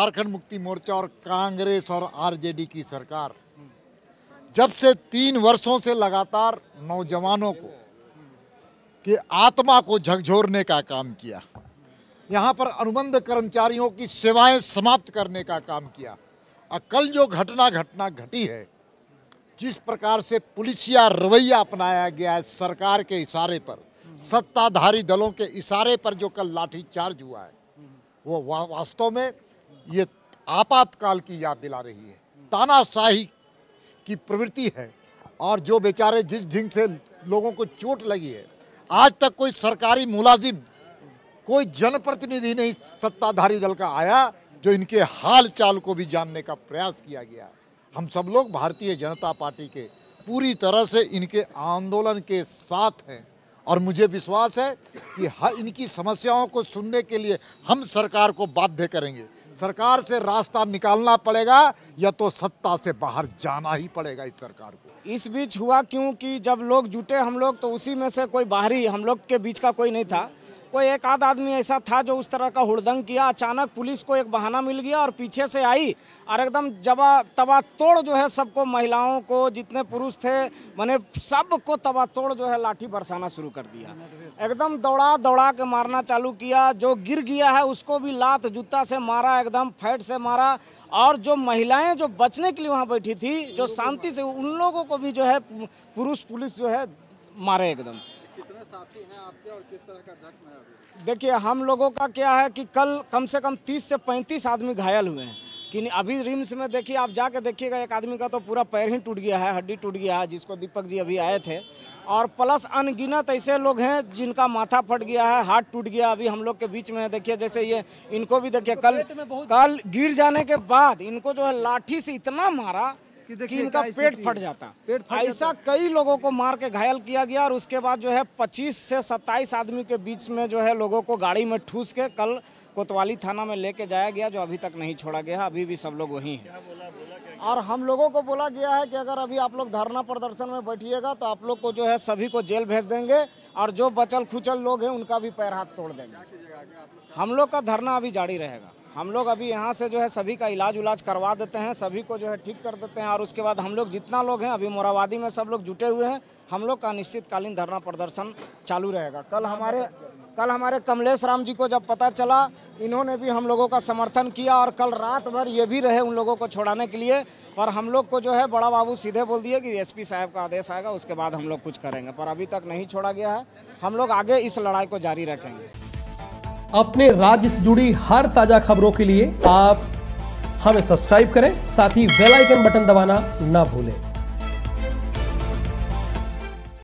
झारखंड मुक्ति मोर्चा और कांग्रेस और आरजेडी की सरकार जब से तीन वर्षों से लगातार नौजवानों को कि आत्मा को झकझोरने का काम किया यहाँ पर अनुबंध कर्मचारियों की सेवाएं समाप्त करने का काम किया और कल जो घटना घटना घटी है जिस प्रकार से पुलिसिया रवैया अपनाया गया है सरकार के इशारे पर सत्ताधारी दलों के इशारे पर जो कल लाठीचार्ज हुआ है वो वा, वास्तव में ये आपातकाल की याद दिला रही है तानाशाही की प्रवृत्ति है और जो बेचारे जिस ढंग से लोगों को चोट लगी है आज तक कोई सरकारी मुलाजिम कोई जनप्रतिनिधि नहीं सत्ताधारी दल का आया जो इनके हाल चाल को भी जानने का प्रयास किया गया हम सब लोग भारतीय जनता पार्टी के पूरी तरह से इनके आंदोलन के साथ हैं और मुझे विश्वास है कि हर इनकी समस्याओं को सुनने के लिए हम सरकार को बाध्य करेंगे सरकार से रास्ता निकालना पड़ेगा या तो सत्ता से बाहर जाना ही पड़ेगा इस सरकार को इस बीच हुआ क्योंकि जब लोग जुटे हम लोग तो उसी में से कोई बाहरी हम लोग के बीच का कोई नहीं था कोई एक आध आदमी ऐसा था जो उस तरह का हुड़दंग किया अचानक पुलिस को एक बहाना मिल गया और पीछे से आई और एकदम जबा तबा तोड़ जो है सबको महिलाओं को जितने पुरुष थे मैंने सबको तबा तोड़ जो है लाठी बरसाना शुरू कर दिया एकदम दौड़ा दौड़ा के मारना चालू किया जो गिर गया है उसको भी लात जूता से मारा एकदम फैट से मारा और जो महिलाएं जो बचने के लिए वहाँ बैठी थी जो शांति से उन लोगों को भी जो है पुरुष पुलिस जो है मारे एकदम साथी हैं आपके और किस तरह का जख्म है अभी देखिए हम लोगों का क्या है कि कल कम से कम 30 से 35 आदमी घायल हुए हैं कि अभी रिम्स में देखिए आप जाके देखिएगा एक आदमी का तो पूरा पैर ही टूट गया है हड्डी टूट गया है जिसको दीपक जी अभी आए थे और प्लस अनगिनत ऐसे लोग हैं जिनका माथा फट गया है हाथ टूट गया अभी हम लोग के बीच में है देखिए जैसे ये इनको भी देखिए तो कल कल गिर जाने के बाद इनको जो है लाठी से इतना मारा कि, कि इनका पेट फट जाता पेट फट ऐसा कई लोगों को मार के घायल किया गया और उसके बाद जो है 25 से 27 आदमी के बीच में जो है लोगों को गाड़ी में ठूस के कल कोतवाली थाना में लेके जाया गया जो अभी तक नहीं छोड़ा गया अभी भी सब लोग वहीं हैं और हम लोगों को बोला गया है कि अगर अभी आप लोग धरना प्रदर्शन में बैठिएगा तो आप लोग को जो है सभी को जेल भेज देंगे और जो बचल खुचल लोग हैं उनका भी पैर हाथ तोड़ देंगे हम लोग का धरना अभी जारी रहेगा हम लोग अभी यहाँ से जो है सभी का इलाज उलाज करवा देते हैं सभी को जो है ठीक कर देते हैं और उसके बाद हम लोग जितना लोग हैं अभी मोराबादी में सब लोग जुटे हुए हैं हम लोग का निश्चितकालीन धरना प्रदर्शन चालू रहेगा कल हमारे कल हमारे कमलेश राम जी को जब पता चला इन्होंने भी हम लोगों का समर्थन किया और कल रात भर ये भी रहे उन लोगों को छोड़ाने के लिए पर हम लोग को जो है बड़ा बाबू सीधे बोल दिए कि एसपी साहब का आदेश आएगा उसके बाद हम लोग कुछ करेंगे पर अभी तक नहीं छोड़ा गया है हम लोग आगे इस लड़ाई को जारी रखेंगे अपने राज्य से जुड़ी हर ताजा खबरों के लिए आप हमें सब्सक्राइब करें साथ ही बेल आइकन बटन दबाना ना भूलें